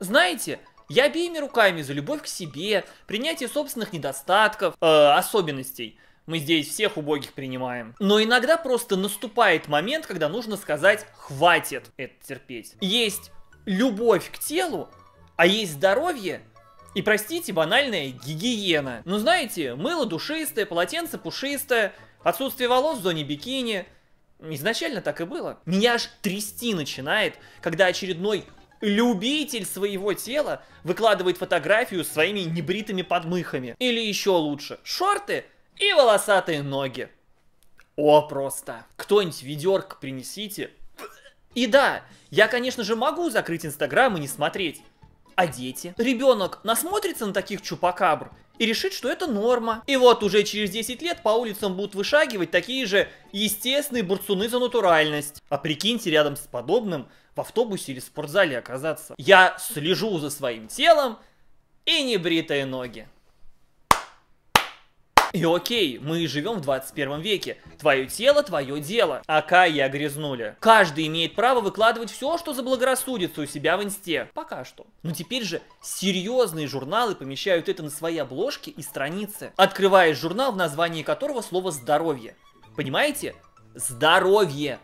Знаете, я обеими руками за любовь к себе, принятие собственных недостатков, э, особенностей. Мы здесь всех убогих принимаем. Но иногда просто наступает момент, когда нужно сказать «хватит это терпеть». Есть любовь к телу, а есть здоровье и, простите, банальная гигиена. Ну знаете, мыло душистое, полотенце пушистое, отсутствие волос в зоне бикини. Изначально так и было. Меня аж трясти начинает, когда очередной любитель своего тела выкладывает фотографию с своими небритыми подмыхами. Или еще лучше, шорты и волосатые ноги. О, просто. Кто-нибудь ведерко принесите. И да, я, конечно же, могу закрыть Инстаграм и не смотреть. А дети? Ребенок насмотрится на таких чупакабр и решит, что это норма. И вот уже через 10 лет по улицам будут вышагивать такие же естественные бурцуны за натуральность. А прикиньте, рядом с подобным в автобусе или в спортзале оказаться. Я слежу за своим телом и небритые ноги. И окей, мы живем в 21 веке. Твое тело, твое дело. Ака я грязнули. Каждый имеет право выкладывать все, что заблагорассудится у себя в инсте. Пока что. Но теперь же серьезные журналы помещают это на свои обложки и страницы. Открываешь журнал, в названии которого слово «здоровье». Понимаете? Здоровье.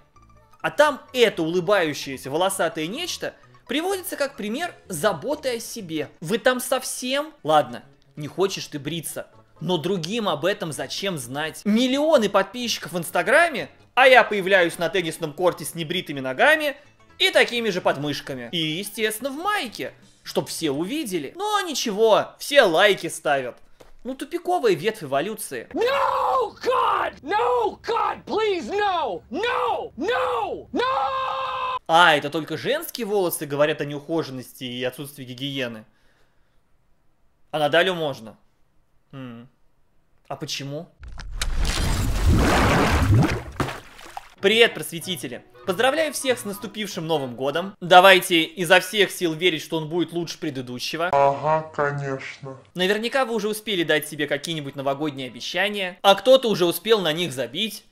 А там это улыбающееся волосатое нечто приводится как пример заботы о себе. Вы там совсем? Ладно, не хочешь ты бриться. Но другим об этом зачем знать? Миллионы подписчиков в Инстаграме, а я появляюсь на теннисном корте с небритыми ногами и такими же подмышками. И, естественно, в майке, чтоб все увидели. Но ничего, все лайки ставят. Ну, тупиковая ветвь эволюции. No! God! No! God, please, no! No! No! No! А, это только женские волосы говорят о неухоженности и отсутствии гигиены. А на Далю можно. М -м. А почему? Привет, просветители! Поздравляю всех с наступившим Новым Годом. Давайте изо всех сил верить, что он будет лучше предыдущего. Ага, конечно. Наверняка вы уже успели дать себе какие-нибудь новогодние обещания, а кто-то уже успел на них забить.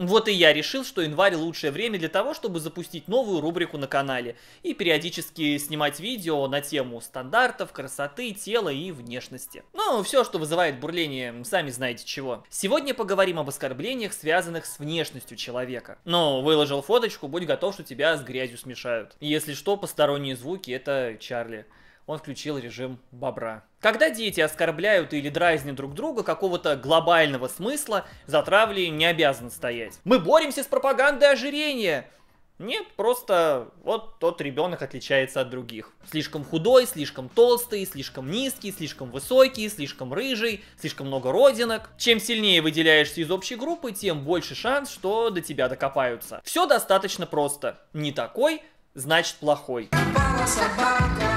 Вот и я решил, что январь лучшее время для того, чтобы запустить новую рубрику на канале и периодически снимать видео на тему стандартов, красоты, тела и внешности. Ну, все, что вызывает бурление, сами знаете чего. Сегодня поговорим об оскорблениях, связанных с внешностью человека. Ну, выложил фоточку, будь готов, что тебя с грязью смешают. Если что, посторонние звуки — это Чарли он включил режим бобра. Когда дети оскорбляют или дразнят друг друга, какого-то глобального смысла за травлей не обязан стоять. Мы боремся с пропагандой ожирения! Нет, просто вот тот ребенок отличается от других. Слишком худой, слишком толстый, слишком низкий, слишком высокий, слишком рыжий, слишком много родинок. Чем сильнее выделяешься из общей группы, тем больше шанс, что до тебя докопаются. Все достаточно просто. Не такой, значит плохой.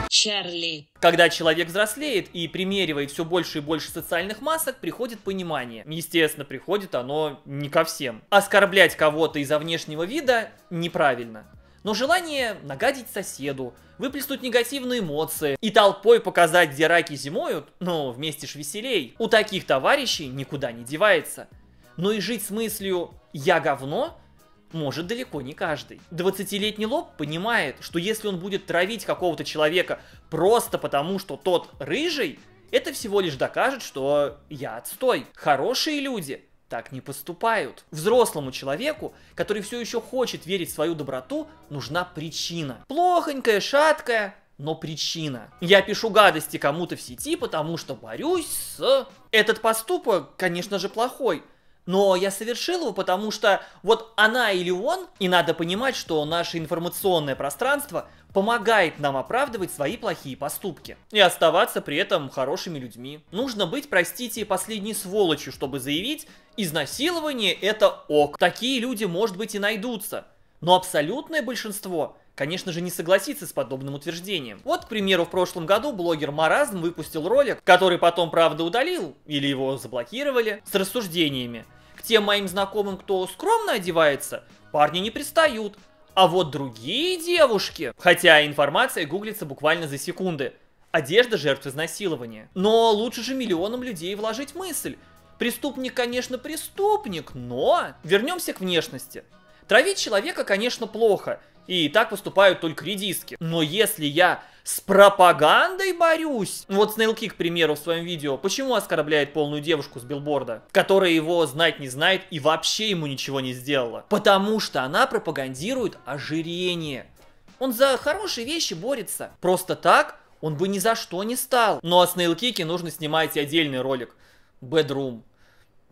Чарли. Когда человек взрослеет и примеривает все больше и больше социальных масок, приходит понимание. Естественно, приходит оно не ко всем. Оскорблять кого-то из-за внешнего вида неправильно. Но желание нагадить соседу, выплеснуть негативные эмоции и толпой показать, где раки зимуют, ну, вместе ж веселей, у таких товарищей никуда не девается. Но и жить с мыслью «я говно» может далеко не каждый. 20-летний лоб понимает, что если он будет травить какого-то человека просто потому, что тот рыжий, это всего лишь докажет, что я отстой. Хорошие люди так не поступают. Взрослому человеку, который все еще хочет верить в свою доброту, нужна причина. Плохонькая, шаткая, но причина. Я пишу гадости кому-то в сети, потому что борюсь с... Этот поступок, конечно же, плохой, но я совершил его, потому что вот она или он, и надо понимать, что наше информационное пространство помогает нам оправдывать свои плохие поступки и оставаться при этом хорошими людьми. Нужно быть, простите, последней сволочью, чтобы заявить, изнасилование это ок. Такие люди, может быть, и найдутся, но абсолютное большинство – конечно же, не согласится с подобным утверждением. Вот, к примеру, в прошлом году блогер Маразм выпустил ролик, который потом, правда, удалил, или его заблокировали, с рассуждениями. К тем моим знакомым, кто скромно одевается, парни не пристают. А вот другие девушки... Хотя информация гуглится буквально за секунды. Одежда жертв изнасилования. Но лучше же миллионам людей вложить мысль. Преступник, конечно, преступник, но... Вернемся к внешности. Травить человека, конечно, плохо – и так поступают только редиски. Но если я с пропагандой борюсь. Ну вот Снейлки, к примеру, в своем видео, почему оскорбляет полную девушку с билборда, которая его знать не знает и вообще ему ничего не сделала? Потому что она пропагандирует ожирение. Он за хорошие вещи борется. Просто так он бы ни за что не стал. Но ну а Снейлкике нужно снимать отдельный ролик. Bedroom.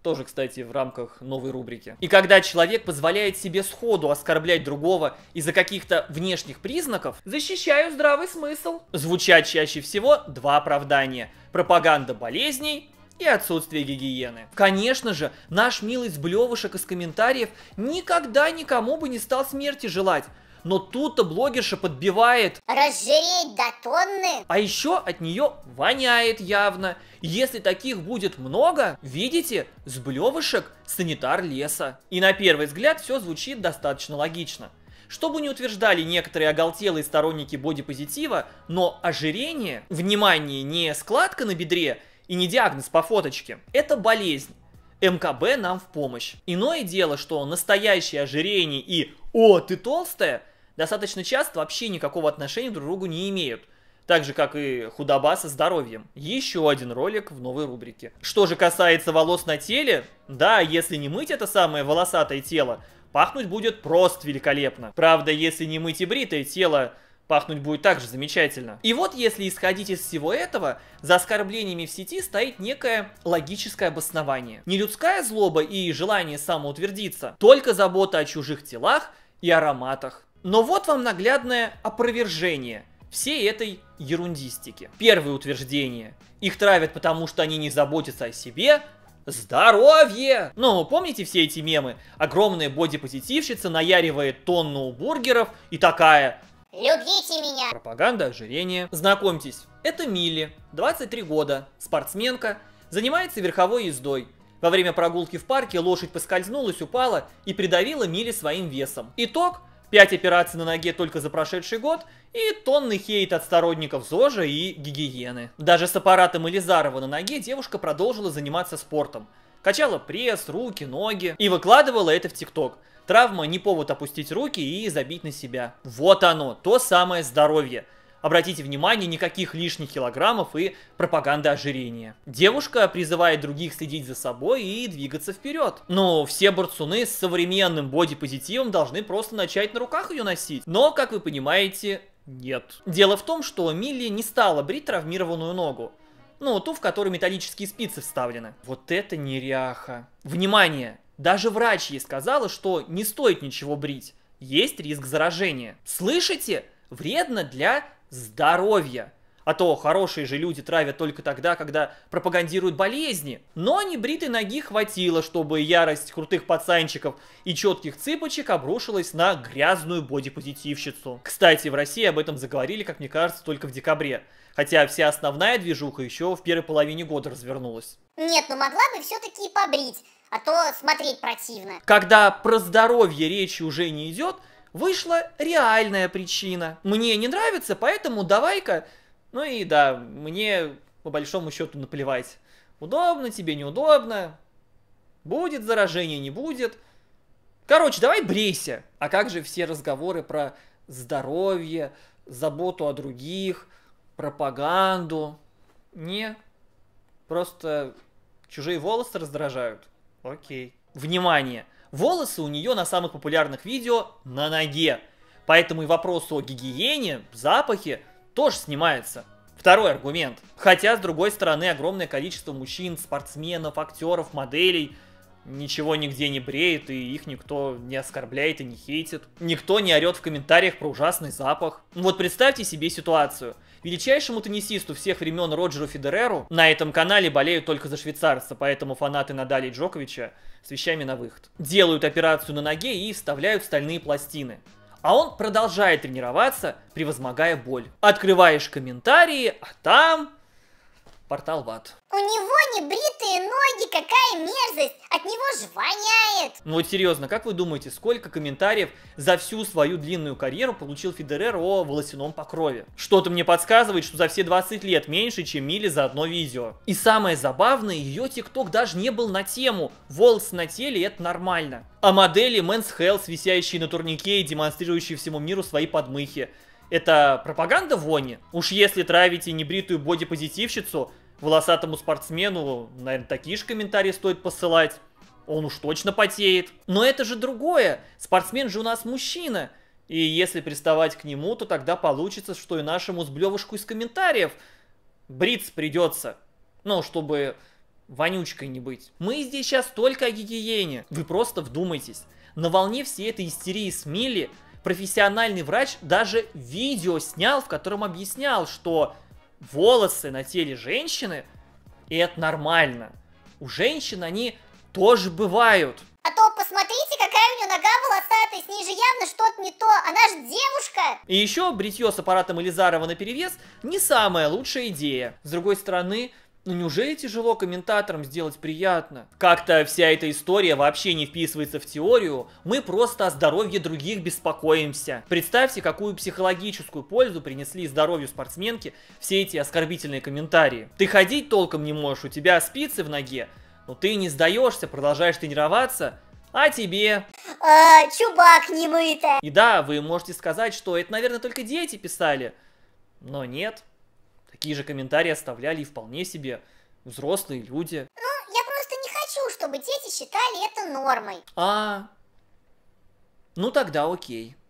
Тоже, кстати, в рамках новой рубрики. И когда человек позволяет себе сходу оскорблять другого из-за каких-то внешних признаков, защищаю здравый смысл. Звучат чаще всего два оправдания. Пропаганда болезней и отсутствие гигиены. Конечно же, наш милый сблевышек из комментариев никогда никому бы не стал смерти желать но тут-то блогерша подбивает «Разжиреть до тонны!» А еще от нее воняет явно. Если таких будет много, видите, с блевышек санитар леса. И на первый взгляд все звучит достаточно логично. Что бы ни утверждали некоторые оголтелые сторонники бодипозитива, но ожирение, внимание, не складка на бедре и не диагноз по фоточке, это болезнь. МКБ нам в помощь. Иное дело, что настоящее ожирение и «О, ты толстая» достаточно часто вообще никакого отношения друг к другу не имеют. Так же, как и худоба со здоровьем. Еще один ролик в новой рубрике. Что же касается волос на теле, да, если не мыть это самое волосатое тело, пахнуть будет просто великолепно. Правда, если не мыть и бритое тело, пахнуть будет также замечательно. И вот если исходить из всего этого, за оскорблениями в сети стоит некое логическое обоснование. Не людская злоба и желание самоутвердиться, только забота о чужих телах и ароматах. Но вот вам наглядное опровержение всей этой ерундистики. Первое утверждение. Их травят потому, что они не заботятся о себе, Здоровье! Ну, помните все эти мемы? Огромная бодипозитивщица наяривает тонну бургеров и такая... Любите меня! Пропаганда, ожирения. Знакомьтесь, это Милли, 23 года, спортсменка, занимается верховой ездой. Во время прогулки в парке лошадь поскользнулась, упала и придавила Милли своим весом. Итог – 5 операций на ноге только за прошедший год и тонны хейт от сторонников ЗОЖа и гигиены. Даже с аппаратом Элизарова на ноге девушка продолжила заниматься спортом. Качала пресс, руки, ноги и выкладывала это в ТикТок. Травма не повод опустить руки и забить на себя. Вот оно, то самое здоровье – Обратите внимание, никаких лишних килограммов и пропаганды ожирения. Девушка призывает других следить за собой и двигаться вперед. Но все борцуны с современным бодипозитивом должны просто начать на руках ее носить. Но, как вы понимаете, нет. Дело в том, что Милли не стала брить травмированную ногу. Ну, ту, в которую металлические спицы вставлены. Вот это неряха. Внимание! Даже врач ей сказала, что не стоит ничего брить. Есть риск заражения. Слышите? Вредно для здоровья. А то хорошие же люди травят только тогда, когда пропагандируют болезни. Но небритой ноги хватило, чтобы ярость крутых пацанчиков и четких цыпочек обрушилась на грязную бодипозитивщицу. Кстати, в России об этом заговорили, как мне кажется, только в декабре. Хотя вся основная движуха еще в первой половине года развернулась. Нет, ну могла бы все-таки побрить, а то смотреть противно. Когда про здоровье речи уже не идет – Вышла реальная причина. Мне не нравится, поэтому давай-ка... Ну и да, мне по большому счету наплевать. Удобно тебе, неудобно. Будет заражение, не будет. Короче, давай брейся. А как же все разговоры про здоровье, заботу о других, пропаганду? Не, просто чужие волосы раздражают. Окей. Внимание! волосы у нее на самых популярных видео на ноге. Поэтому и вопрос о гигиене, запахе тоже снимается. Второй аргумент. Хотя, с другой стороны, огромное количество мужчин, спортсменов, актеров, моделей – ничего нигде не бреет, и их никто не оскорбляет и не хейтит. Никто не орет в комментариях про ужасный запах. Ну вот представьте себе ситуацию. Величайшему теннисисту всех времен Роджеру Федереру на этом канале болеют только за швейцарца, поэтому фанаты Надали Джоковича с вещами на выход. Делают операцию на ноге и вставляют стальные пластины. А он продолжает тренироваться, превозмогая боль. Открываешь комментарии, а там портал в ад. У него не бритые ноги, какая мерзость, от него ж воняет. Ну вот серьезно, как вы думаете, сколько комментариев за всю свою длинную карьеру получил Федерер о волосяном покрове? Что-то мне подсказывает, что за все 20 лет меньше, чем Мили за одно видео. И самое забавное, ее тикток даже не был на тему «Волос на теле – это нормально». А модели Men's Health, висящие на турнике и демонстрирующие всему миру свои подмыхи – это пропаганда вони? Уж если травите небритую бодипозитивщицу, волосатому спортсмену, наверное, такие же комментарии стоит посылать. Он уж точно потеет. Но это же другое. Спортсмен же у нас мужчина. И если приставать к нему, то тогда получится, что и нашему сблевушку из комментариев бриц придется. Ну, чтобы вонючкой не быть. Мы здесь сейчас только о гигиене. Вы просто вдумайтесь. На волне всей этой истерии с Милли профессиональный врач даже видео снял, в котором объяснял, что волосы на теле женщины, и это нормально. У женщин они тоже бывают. А то посмотрите, какая у нее нога волосатая, с ней же явно что-то не то, она же девушка. И еще бритье с аппаратом Элизарова на перевес не самая лучшая идея. С другой стороны, ну неужели тяжело комментаторам сделать приятно? Как-то вся эта история вообще не вписывается в теорию, мы просто о здоровье других беспокоимся. Представьте, какую психологическую пользу принесли здоровью спортсменки все эти оскорбительные комментарии. Ты ходить толком не можешь, у тебя спицы в ноге, но ты не сдаешься, продолжаешь тренироваться, а тебе? А, чубак не мыто. И да, вы можете сказать, что это, наверное, только дети писали, но нет такие же комментарии оставляли и вполне себе взрослые люди. Ну, я просто не хочу, чтобы дети считали это нормой. А, ну тогда окей.